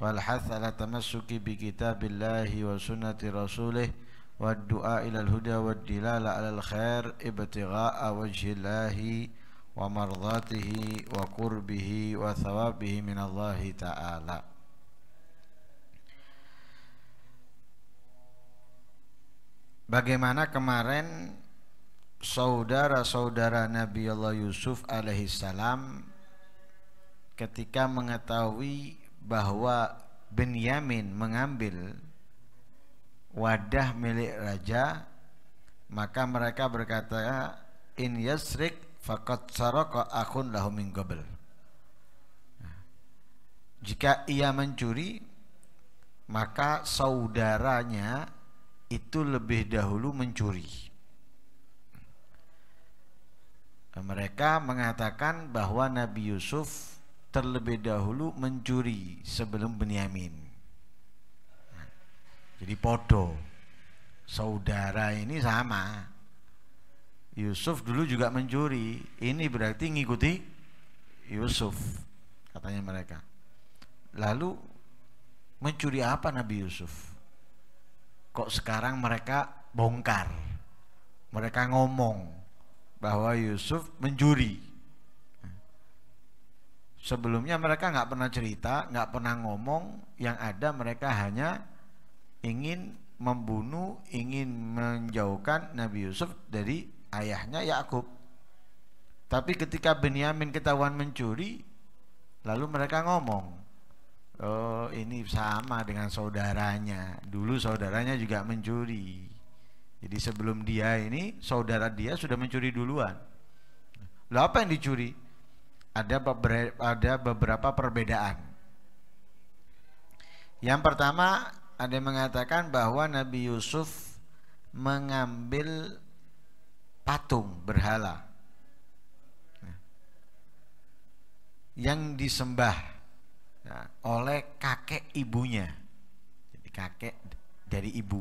والحث على التمسك بكتاب الله وسنة رسوله والدعاء إلى الهدى والدلالة على الخير ابتغاء وجه الله ومرضاته وقربه وثوابه من الله تعالى Bagaimana kemarin saudara-saudara Nabi Allah Yusuf alaihissalam ketika mengetahui bahwa Benyamin mengambil wadah milik raja maka mereka berkata in yasrik faqad saroko akun lahum min nah, jika ia mencuri maka saudaranya itu lebih dahulu mencuri nah, mereka mengatakan bahwa Nabi Yusuf terlebih dahulu mencuri sebelum Benyamin. jadi podo. Saudara ini sama. Yusuf dulu juga mencuri. Ini berarti ngikuti Yusuf katanya mereka. Lalu mencuri apa Nabi Yusuf? Kok sekarang mereka bongkar? Mereka ngomong bahwa Yusuf mencuri Sebelumnya mereka nggak pernah cerita, nggak pernah ngomong, yang ada mereka hanya ingin membunuh, ingin menjauhkan Nabi Yusuf dari ayahnya Yakub. Tapi ketika Benyamin ketahuan mencuri, lalu mereka ngomong, "Oh, ini sama dengan saudaranya. Dulu saudaranya juga mencuri." Jadi sebelum dia ini saudara dia sudah mencuri duluan. Lalu apa yang dicuri? ada beberapa, ada beberapa perbedaan. Yang pertama, ada yang mengatakan bahwa Nabi Yusuf mengambil patung berhala yang disembah ya, oleh kakek ibunya. Jadi kakek dari ibu.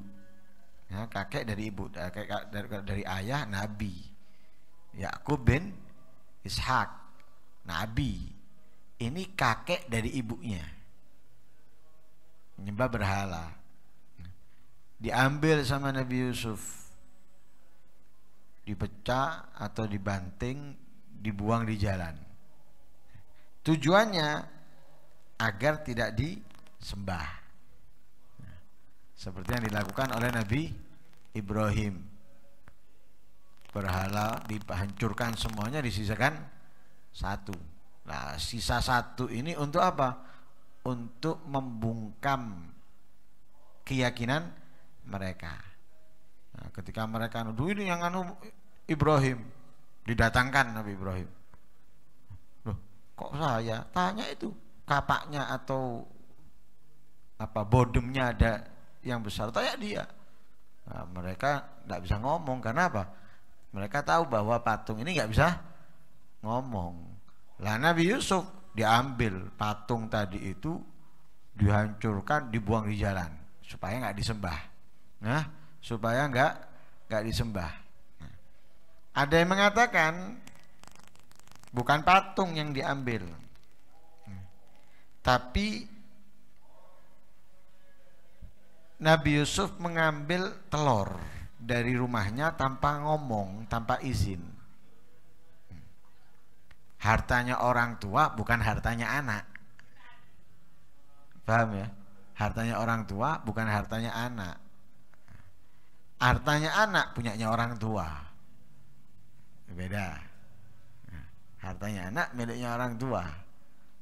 Ya, kakek dari ibu, kakek dari, dari ayah Nabi Yakub bin Ishak nabi ini kakek dari ibunya menyembah berhala diambil sama Nabi Yusuf dipecah atau dibanting dibuang di jalan tujuannya agar tidak disembah seperti yang dilakukan oleh Nabi Ibrahim berhala dihancurkan semuanya disisakan satu. Nah, sisa satu ini untuk apa? Untuk membungkam keyakinan mereka. Nah, ketika mereka nuduh ini yang anu Ibrahim didatangkan Nabi Ibrahim. Loh, kok saya? Tanya itu kapaknya atau apa bodemnya ada yang besar. Tanya dia. Nah, mereka tidak bisa ngomong karena apa? Mereka tahu bahwa patung ini nggak bisa ngomong. Lah Nabi Yusuf diambil patung tadi itu dihancurkan dibuang di jalan supaya nggak disembah. Nah, supaya nggak nggak disembah. Nah, ada yang mengatakan bukan patung yang diambil, nah, tapi Nabi Yusuf mengambil telur dari rumahnya tanpa ngomong, tanpa izin hartanya orang tua bukan hartanya anak paham ya hartanya orang tua bukan hartanya anak hartanya anak punyanya orang tua beda hartanya anak miliknya orang tua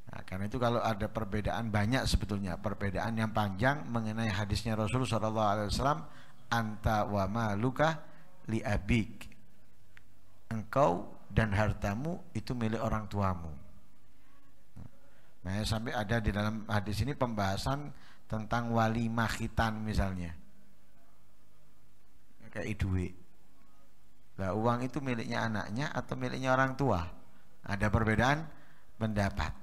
nah, karena itu kalau ada perbedaan banyak sebetulnya perbedaan yang panjang mengenai hadisnya rasulullah saw anta wa luka li abik engkau dan hartamu itu milik orang tuamu. Nah, sampai ada di dalam hadis ini pembahasan tentang walimah khitan misalnya. Kayak idwe. Lah uang itu miliknya anaknya atau miliknya orang tua? Ada perbedaan pendapat.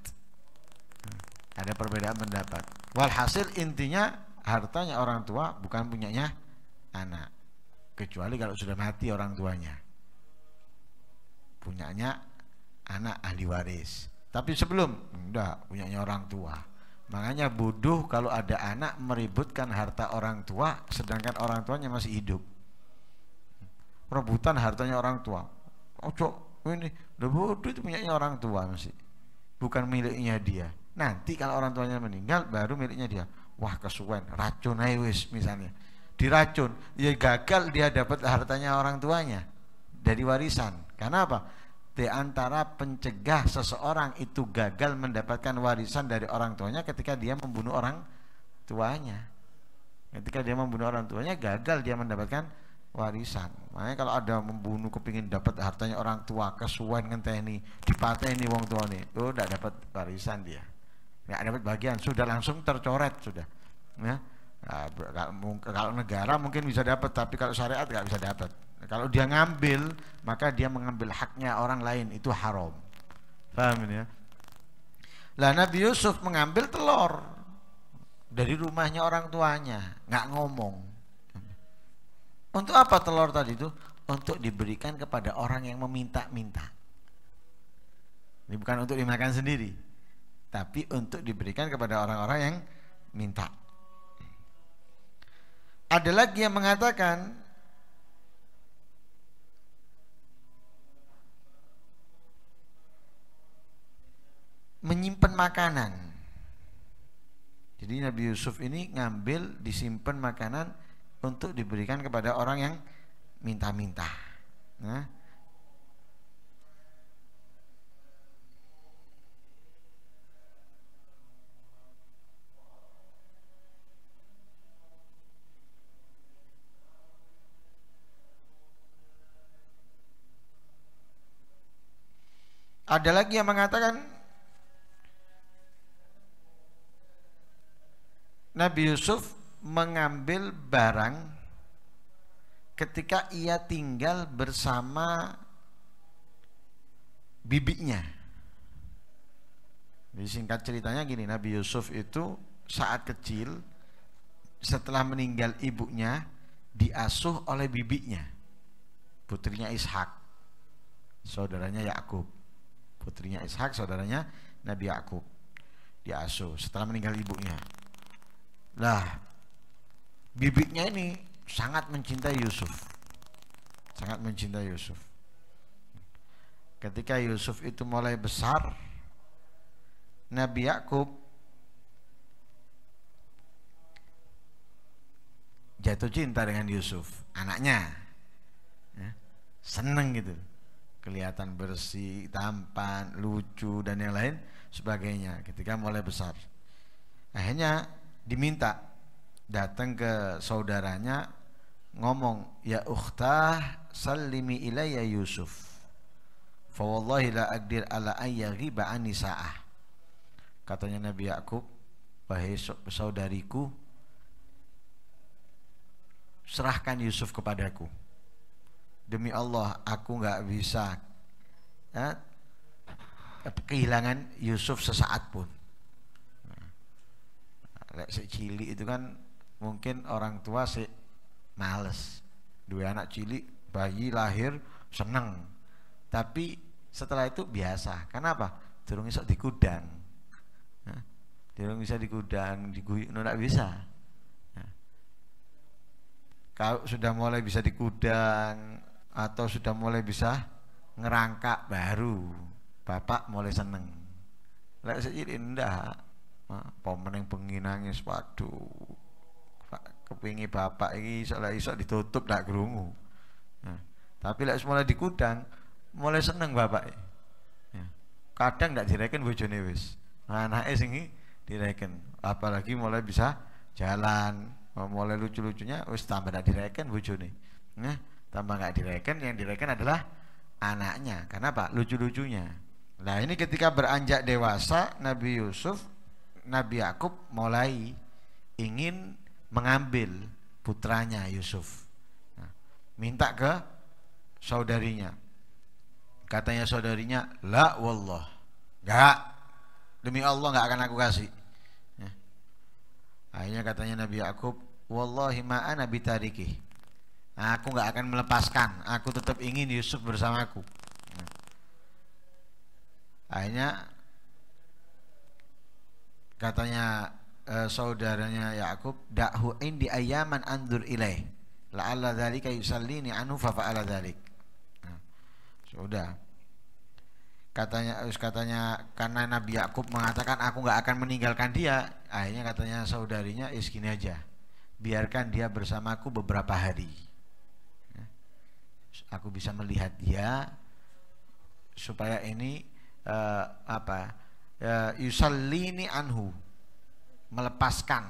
Hmm, ada perbedaan pendapat. Walhasil intinya hartanya orang tua bukan punyanya anak. Kecuali kalau sudah mati orang tuanya punyanya anak ahli waris. Tapi sebelum enggak punyanya orang tua. Makanya bodoh kalau ada anak meributkan harta orang tua sedangkan orang tuanya masih hidup. Rebutan hartanya orang tua. Ojo oh, ini udah bodoh itu punyanya orang tua masih. Bukan miliknya dia. Nanti kalau orang tuanya meninggal baru miliknya dia. Wah kesuwen racun ayo wis misalnya. Diracun, dia ya gagal dia dapat hartanya orang tuanya dari warisan. Karena apa? Di antara pencegah seseorang itu gagal mendapatkan warisan dari orang tuanya ketika dia membunuh orang tuanya. Ketika dia membunuh orang tuanya gagal dia mendapatkan warisan. Makanya kalau ada membunuh kepingin dapat hartanya orang tua kesuwen ngenteni dipateni wong nih, tuh tidak dapat warisan dia. Nggak dapat bagian, sudah langsung tercoret sudah. Ya. Nah, kalau negara mungkin bisa dapat, tapi kalau syariat nggak bisa dapat. Kalau dia ngambil, maka dia mengambil haknya orang lain, itu haram. Paham ini ya? Lah Nabi Yusuf mengambil telur dari rumahnya orang tuanya, nggak ngomong. Untuk apa telur tadi itu? Untuk diberikan kepada orang yang meminta-minta. Ini bukan untuk dimakan sendiri, tapi untuk diberikan kepada orang-orang yang minta. Ada lagi yang mengatakan menyimpan makanan. Jadi Nabi Yusuf ini ngambil disimpan makanan untuk diberikan kepada orang yang minta-minta. Nah, Ada lagi yang mengatakan Nabi Yusuf mengambil barang ketika ia tinggal bersama bibinya. Jadi singkat ceritanya gini, Nabi Yusuf itu saat kecil setelah meninggal ibunya diasuh oleh bibinya. Putrinya Ishak, saudaranya Yakub. Putrinya Ishak, saudaranya Nabi Yakub. Diasuh setelah meninggal ibunya. Nah, bibiknya ini sangat mencintai Yusuf. Sangat mencintai Yusuf. Ketika Yusuf itu mulai besar, Nabi Yakub jatuh cinta dengan Yusuf, anaknya. Ya, seneng gitu. Kelihatan bersih, tampan, lucu dan yang lain sebagainya ketika mulai besar. Akhirnya diminta datang ke saudaranya ngomong ya ukhtah salimi ilayya Yusuf fa wallahi la agdir ala ayyaghiba ani sa'ah katanya Nabi Yakub wahai saudariku serahkan Yusuf kepadaku demi Allah aku nggak bisa ya, kehilangan Yusuf sesaat pun lek si cilik itu kan mungkin orang tua si males dua anak cilik bayi lahir seneng tapi setelah itu biasa kenapa durung iso di kudang durung bisa di gue no bisa kalau sudah mulai bisa di kudang atau sudah mulai bisa ngerangkak baru bapak mulai seneng lek cilik indah Pak, pemenang penginangnya nangis, waduh. Pak, kepingi bapak ini salah iso ditutup tak kerungu. Nah, ya. tapi lek semula di kudang, mulai seneng bapak. E. Ya. Kadang tidak direken bojone wis. Anaknya singi direken, apalagi mulai bisa jalan, mulai lucu-lucunya wis tambah tidak direken bojone. Nah, tambah nggak direken, yang direken adalah anaknya. Karena apa? Lucu-lucunya. Nah ini ketika beranjak dewasa Nabi Yusuf Nabi Yakub mulai ingin mengambil putranya Yusuf. Nah, minta ke saudarinya. Katanya saudarinya, "La wallah. Enggak. Demi Allah enggak akan aku kasih." Nah, akhirnya katanya Nabi Yakub, "Wallahi ma ana bitarikih." Nah, aku enggak akan melepaskan. Aku tetap ingin Yusuf bersamaku. Akhirnya katanya uh, saudaranya Yakub dakhu indi ayaman andur ilaih la'alla dzalika yusallini anhu fa fa'ala dzalik nah, sudah katanya katanya karena Nabi Yakub mengatakan aku nggak akan meninggalkan dia akhirnya katanya saudarinya is ya, gini aja biarkan dia bersamaku beberapa hari ya. aku bisa melihat dia supaya ini uh, apa Ya, yusallini anhu melepaskan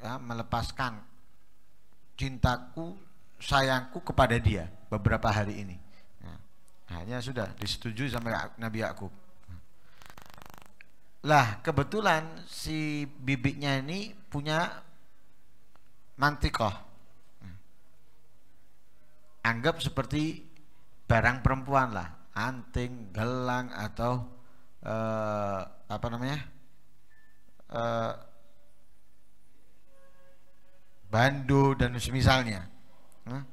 ya, melepaskan cintaku sayangku kepada dia beberapa hari ini ya, hanya sudah disetujui sama Nabi Yakub lah kebetulan si bibiknya ini punya mantikoh anggap seperti barang perempuan lah anting, gelang atau uh, apa namanya uh, Bandu dan semisalnya huh?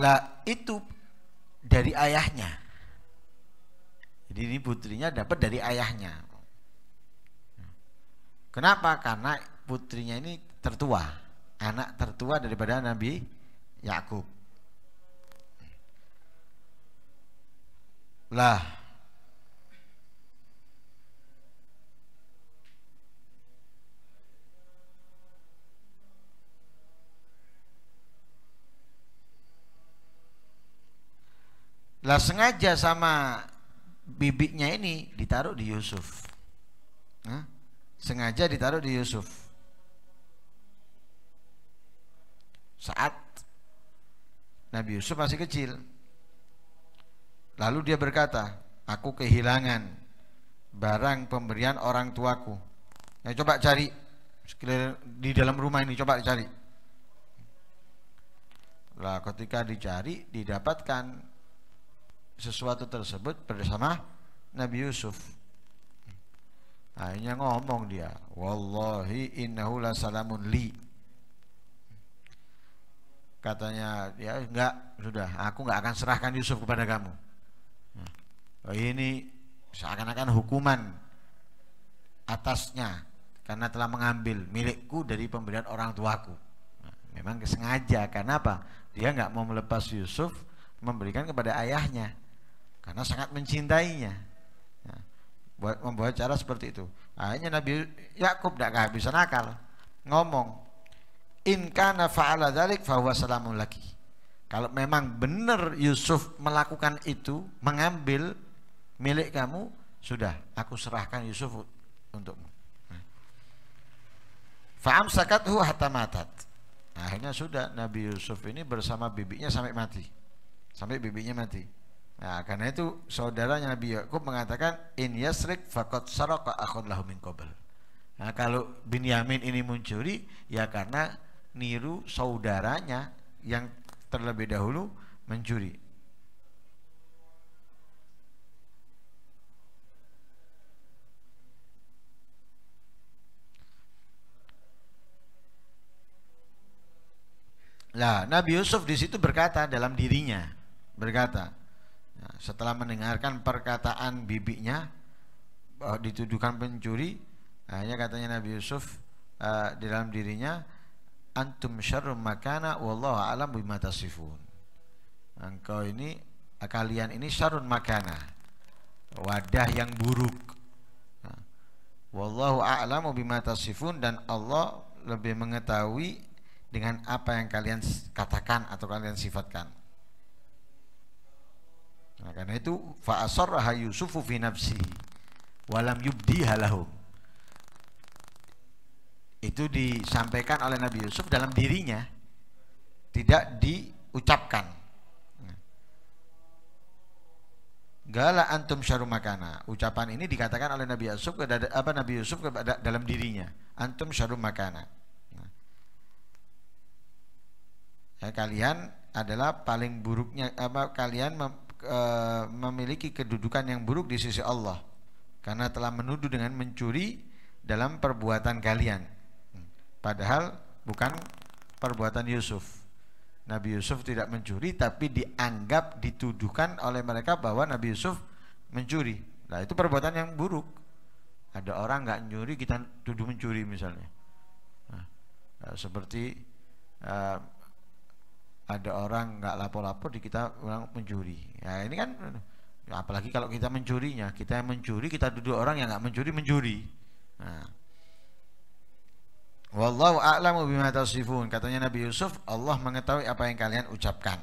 lah itu dari ayahnya jadi ini putrinya dapat dari ayahnya kenapa karena putrinya ini tertua anak tertua daripada Nabi Yakub. Lah Lah sengaja sama bibiknya ini ditaruh di Yusuf. Hah? Sengaja ditaruh di Yusuf. Saat Nabi Yusuf masih kecil. Lalu dia berkata, aku kehilangan barang pemberian orang tuaku. Ya, coba cari di dalam rumah ini, coba cari. Lah ketika dicari, didapatkan sesuatu tersebut bersama Nabi Yusuf. Akhirnya ngomong dia, wallahi innahu la salamun li katanya ya enggak sudah aku enggak akan serahkan Yusuf kepada kamu hmm. oh, ini seakan-akan hukuman atasnya karena telah mengambil milikku dari pemberian orang tuaku hmm, memang sengaja karena apa dia enggak mau melepas Yusuf memberikan kepada ayahnya karena sangat mencintainya ya, buat membuat cara seperti itu akhirnya Nabi Yakub tidak kehabisan akal ngomong in kana fa'ala dzalik fahuwa salamun laki. Kalau memang benar Yusuf melakukan itu, mengambil milik kamu, sudah aku serahkan Yusuf untukmu. Fa'am hu hatta matat. Akhirnya sudah Nabi Yusuf ini bersama bibinya sampai mati. Sampai bibinya mati. Nah, karena itu saudaranya Nabi Yakub mengatakan in yasrik faqad saraka akhun lahu min qabl. Nah, kalau bin Yamin ini mencuri ya karena niru saudaranya yang terlebih dahulu mencuri. Nah, Nabi Yusuf di situ berkata dalam dirinya, berkata, ya, setelah mendengarkan perkataan bibinya bahwa eh, dituduhkan pencuri, hanya katanya Nabi Yusuf uh, di dalam dirinya antum syarrum makana wallahu alam bima tasifun engkau ini kalian ini syarrun makana wadah yang buruk wallahu a'lam bima tasifun dan Allah lebih mengetahui dengan apa yang kalian katakan atau kalian sifatkan nah, karena itu fa'asarraha yusufu fi nafsi walam yubdiha lahum itu disampaikan oleh Nabi Yusuf dalam dirinya tidak diucapkan gala antum syarumakana ucapan ini dikatakan oleh Nabi Yusuf kepada apa Nabi Yusuf kepada dalam dirinya antum syarumakana ya, kalian adalah paling buruknya apa kalian mem, e, memiliki kedudukan yang buruk di sisi Allah karena telah menuduh dengan mencuri dalam perbuatan kalian Padahal bukan perbuatan Yusuf. Nabi Yusuf tidak mencuri tapi dianggap dituduhkan oleh mereka bahwa Nabi Yusuf mencuri. Nah itu perbuatan yang buruk. Ada orang nggak mencuri kita tuduh mencuri misalnya. Nah, nah, seperti eh, ada orang nggak lapor-lapor di kita orang mencuri. Ya ini kan apalagi kalau kita mencurinya, kita yang mencuri kita duduk orang yang nggak mencuri mencuri. Nah, Wallahu a'lamu bima tasifun. Katanya Nabi Yusuf, Allah mengetahui apa yang kalian ucapkan.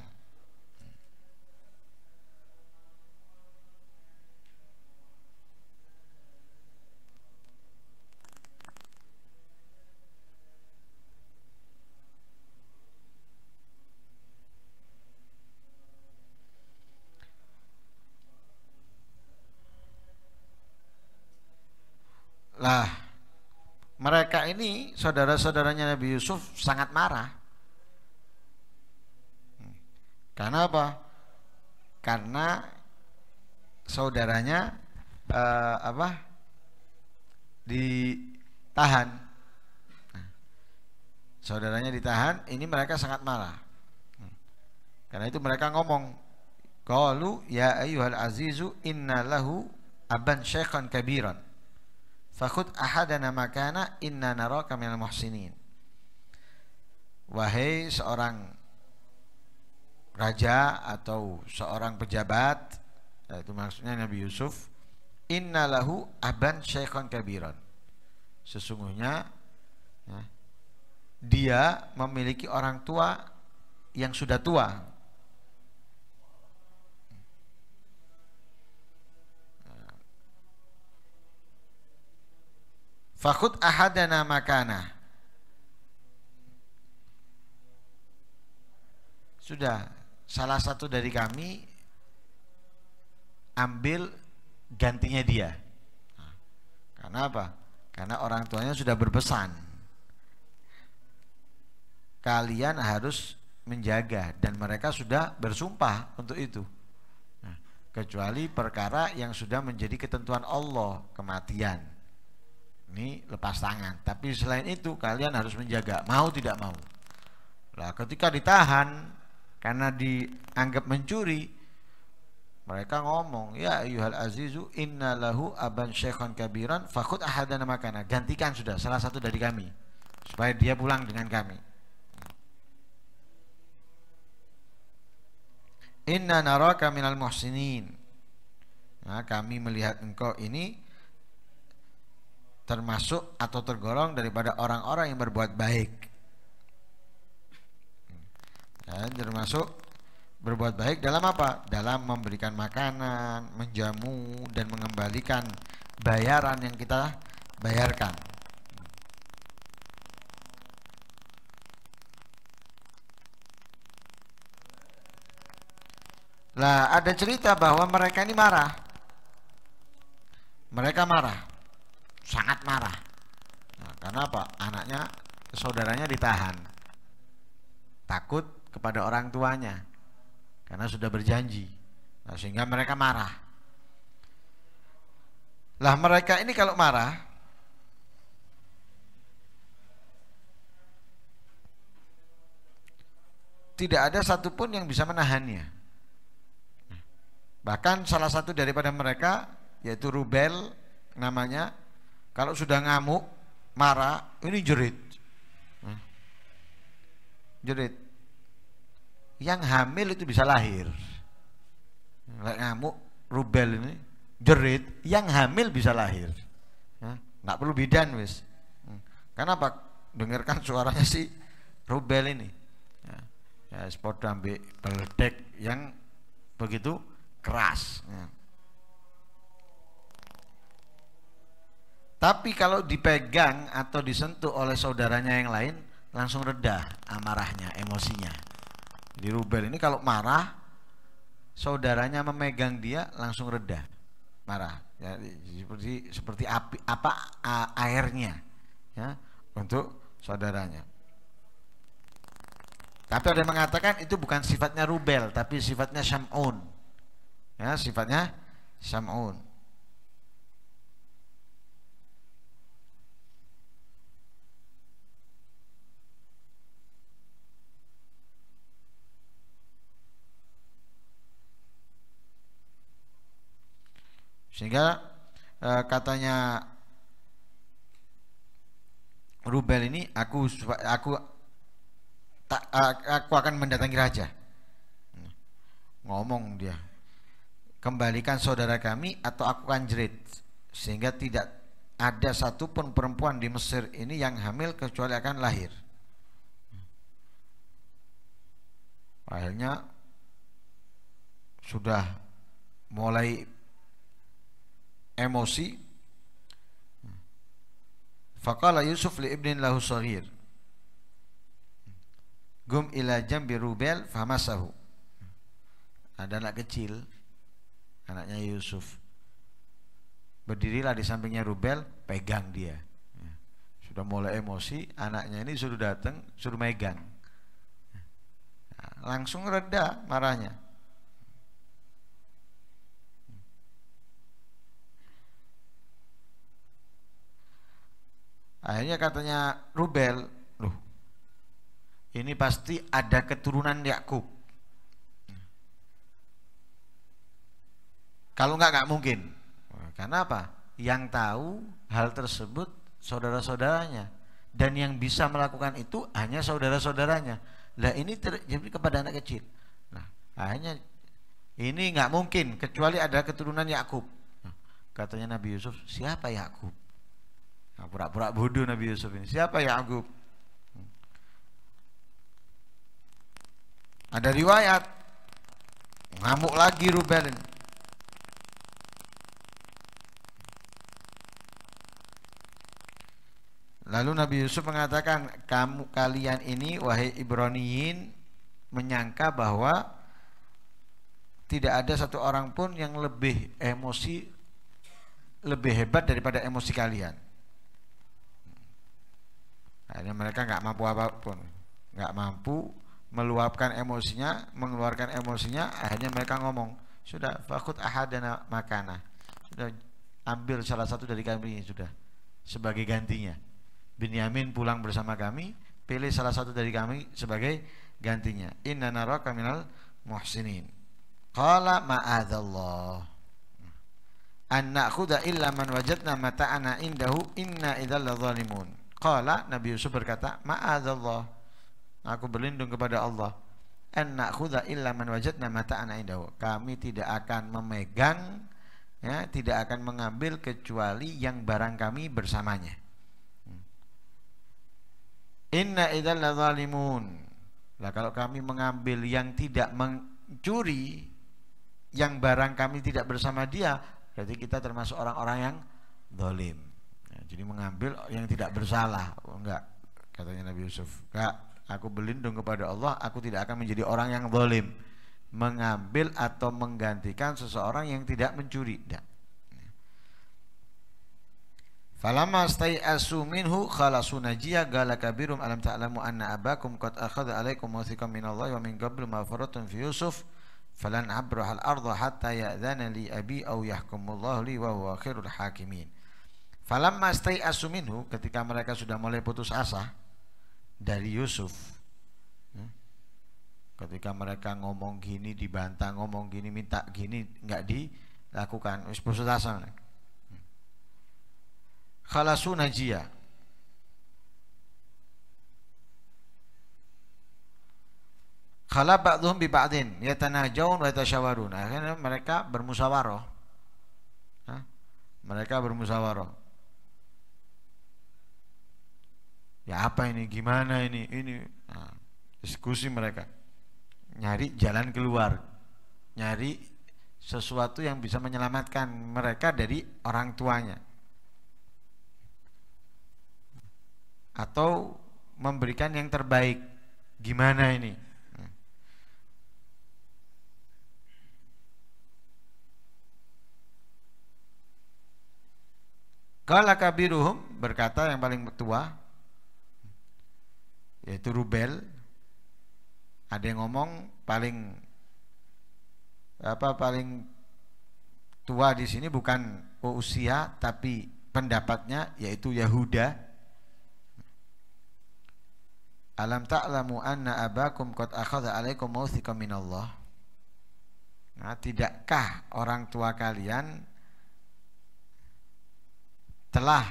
Lah mereka ini saudara-saudaranya Nabi Yusuf sangat marah karena apa? karena saudaranya uh, apa ditahan saudaranya ditahan ini mereka sangat marah karena itu mereka ngomong kalu ya ayuhal azizu inna lahu aban syaikhan kabiran Fakut ahadana makana inna naraka minal muhsinin. Wahai seorang raja atau seorang pejabat, itu maksudnya Nabi Yusuf, inna lahu aban syekhon kabiran. Sesungguhnya ya, dia memiliki orang tua yang sudah tua Fakut ahadana makana. Sudah, salah satu dari kami ambil gantinya dia. Nah, karena apa? Karena orang tuanya sudah berpesan. Kalian harus menjaga dan mereka sudah bersumpah untuk itu. Nah, kecuali perkara yang sudah menjadi ketentuan Allah, kematian ini lepas tangan tapi selain itu kalian harus menjaga mau tidak mau lah ketika ditahan karena dianggap mencuri mereka ngomong ya ayuhal azizu Inna Lahu aban syekhon kabiran fakut ahadana makana gantikan sudah salah satu dari kami supaya dia pulang dengan kami inna naraka minal muhsinin nah, kami melihat engkau ini termasuk atau tergolong daripada orang-orang yang berbuat baik dan termasuk berbuat baik dalam apa? dalam memberikan makanan, menjamu dan mengembalikan bayaran yang kita bayarkan lah ada cerita bahwa mereka ini marah mereka marah sangat marah. Nah, karena apa? Anaknya, saudaranya ditahan. Takut kepada orang tuanya. Karena sudah berjanji. Nah, sehingga mereka marah. Lah mereka ini kalau marah, tidak ada satupun yang bisa menahannya. Nah, bahkan salah satu daripada mereka yaitu Rubel namanya kalau sudah ngamuk, marah, ini jerit. Hmm. Jerit. Yang hamil itu bisa lahir. ngamuk, rubel ini jerit, yang hamil bisa lahir. Hmm. Nggak perlu bidan wis. Hmm. Kenapa? Dengarkan suaranya si rubel ini. Ya, sport ambil yang begitu keras. Ya. Tapi kalau dipegang atau disentuh oleh saudaranya yang lain, langsung reda amarahnya, emosinya. Di Rubel ini kalau marah, saudaranya memegang dia langsung reda, marah. Ya, seperti seperti api apa airnya, ya untuk saudaranya. Tapi ada yang mengatakan itu bukan sifatnya rubel, tapi sifatnya syam'un. Ya, sifatnya syam'un. Sehingga e, katanya Rubel ini aku aku tak eh, aku akan mendatangi raja. Ngomong dia. Kembalikan saudara kami atau aku akan jerit sehingga tidak ada satupun perempuan di Mesir ini yang hamil kecuali akan lahir. Akhirnya sudah mulai emosi Fakala Yusuf li ibnin lahu sahir. Gum ila jambi rubel famasahu Ada anak kecil Anaknya Yusuf Berdirilah di sampingnya Rubel Pegang dia ya. Sudah mulai emosi Anaknya ini suruh datang Suruh megang ya. Langsung reda marahnya Akhirnya katanya Rubel, loh, ini pasti ada keturunan Yakub. Kalau nggak nggak mungkin. Karena apa? Yang tahu hal tersebut saudara-saudaranya dan yang bisa melakukan itu hanya saudara-saudaranya. Lah ini terjadi kepada anak kecil. Nah, akhirnya ini nggak mungkin kecuali ada keturunan Yakub. Nah, katanya Nabi Yusuf, siapa Yakub? pura-pura nah, bodoh Nabi Yusuf ini. Siapa Yakub? Hmm. Ada riwayat ngamuk lagi Ruben. Lalu Nabi Yusuf mengatakan, kamu kalian ini wahai Ibroniin, menyangka bahwa tidak ada satu orang pun yang lebih emosi lebih hebat daripada emosi kalian. Hanya mereka nggak mampu apapun, nggak mampu meluapkan emosinya, mengeluarkan emosinya, akhirnya mereka ngomong, sudah fakut ahad dan makana, sudah ambil salah satu dari kami sudah sebagai gantinya. Binyamin pulang bersama kami, pilih salah satu dari kami sebagai gantinya. Inna naraka kaminal muhsinin. Qala ma'adallah an na'khudha illa man wajadna mata'ana indahu inna idalladzalimun zalimun Qala Nabi Yusuf berkata, "Ma'adzallah. Nah, aku berlindung kepada Allah. An na'khudha illa man wajadna mata'ana indahu." Kami tidak akan memegang ya, tidak akan mengambil kecuali yang barang kami bersamanya. Hmm. Inna idzal zalimun. Lah kalau kami mengambil yang tidak mencuri yang barang kami tidak bersama dia, berarti kita termasuk orang-orang yang zalim. Jadi mengambil yang tidak bersalah. Oh, enggak, katanya Nabi Yusuf. Enggak, aku berlindung kepada Allah, aku tidak akan menjadi orang yang zalim. Mengambil atau menggantikan seseorang yang tidak mencuri. Enggak. Falamma stai'asu minhu khalasu najiya gala kabirum alam ta'lamu anna abakum qad akhadha alaikum mawthiqan min Allah wa min qabl ma faratun fi Yusuf falan abraha al-ardha hatta ya'dhana li abi aw yahkumullahu li wa huwa khairul hakimin Falam mastai asuminu ketika mereka sudah mulai putus asa dari Yusuf. Ya, ketika mereka ngomong gini dibantah, ngomong gini minta gini nggak dilakukan, wis putus asa. Ya. Khalasu najia. Khala ba'dhum bi ba'din yatanajawun wa yatasyawarun. Akhirnya mereka bermusyawarah. Ya, mereka bermusyawarah ya apa ini gimana ini ini nah, diskusi mereka nyari jalan keluar nyari sesuatu yang bisa menyelamatkan mereka dari orang tuanya atau memberikan yang terbaik gimana ini Kala nah. kabiruhum berkata yang paling tua yaitu rubel ada yang ngomong paling apa paling tua di sini bukan usia tapi pendapatnya yaitu Yahuda Alam ta'lamu anna abakum qad akhadha alaikum mawthiqan Allah Nah, tidakkah orang tua kalian telah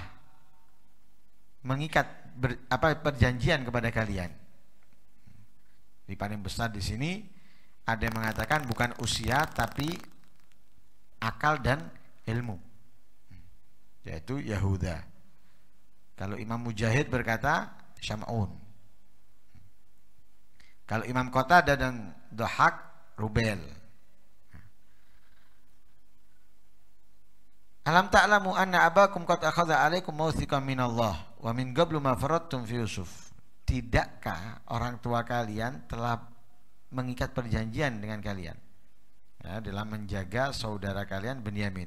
mengikat ber, apa perjanjian kepada kalian. Di paling besar di sini ada yang mengatakan bukan usia tapi akal dan ilmu. Yaitu Yahuda. Kalau Imam Mujahid berkata Syam'un. Kalau Imam Kota dan Dohak Rubel. Alam ta'lamu anna abakum qad akhadha alaikum mawthiqan min Allah wa min qablu ma faradtum fi Yusuf. Tidakkah orang tua kalian telah mengikat perjanjian dengan kalian ya, dalam menjaga saudara kalian Benyamin.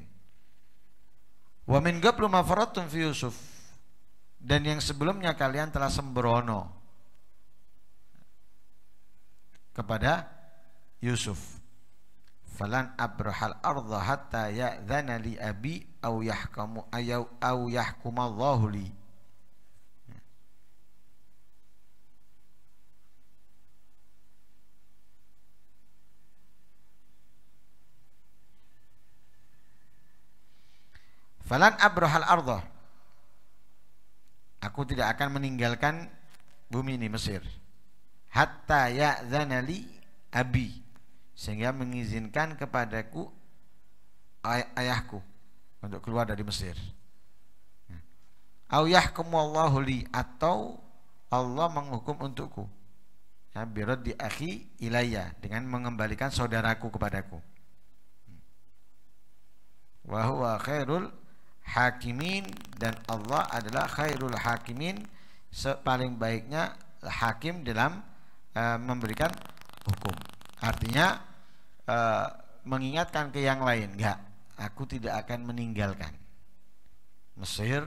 Wa min qablu ma faradtum fi Yusuf. Dan yang sebelumnya kalian telah sembrono kepada Yusuf falan abrahal ardha hatta ya'zana li abi au yahkamu ayaw au yahkumallahu li Falan abrahal ardha Aku tidak akan meninggalkan bumi ini Mesir hatta ya'zana li abi sehingga mengizinkan kepadaku ay ayahku untuk keluar dari Mesir. Au yahkumullahu li atau Allah menghukum untukku. Ya birod di akhi ilayya dengan mengembalikan saudaraku kepadaku. Wahwa khairul hakimin dan Allah adalah khairul hakimin paling baiknya hakim dalam uh, memberikan hukum. Artinya Eh, mengingatkan ke yang lain, enggak, aku tidak akan meninggalkan Mesir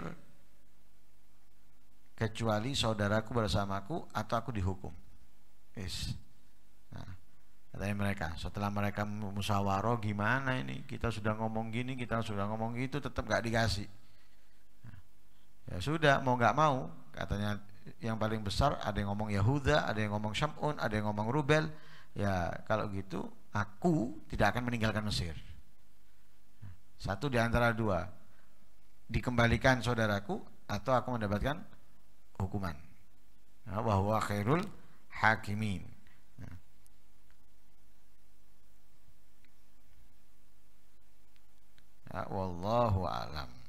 kecuali saudaraku bersamaku atau aku dihukum. Is. Nah, katanya mereka, setelah mereka musyawarah gimana ini? Kita sudah ngomong gini, kita sudah ngomong itu, tetap gak dikasih. Nah, ya sudah, mau gak mau, katanya yang paling besar ada yang ngomong Yahuda, ada yang ngomong Syam'un, ada yang ngomong Rubel, ya kalau gitu aku tidak akan meninggalkan Mesir. Satu di antara dua, dikembalikan saudaraku atau aku mendapatkan hukuman. Bahwa ya, khairul hakimin. Ya. Ya, wallahu alam.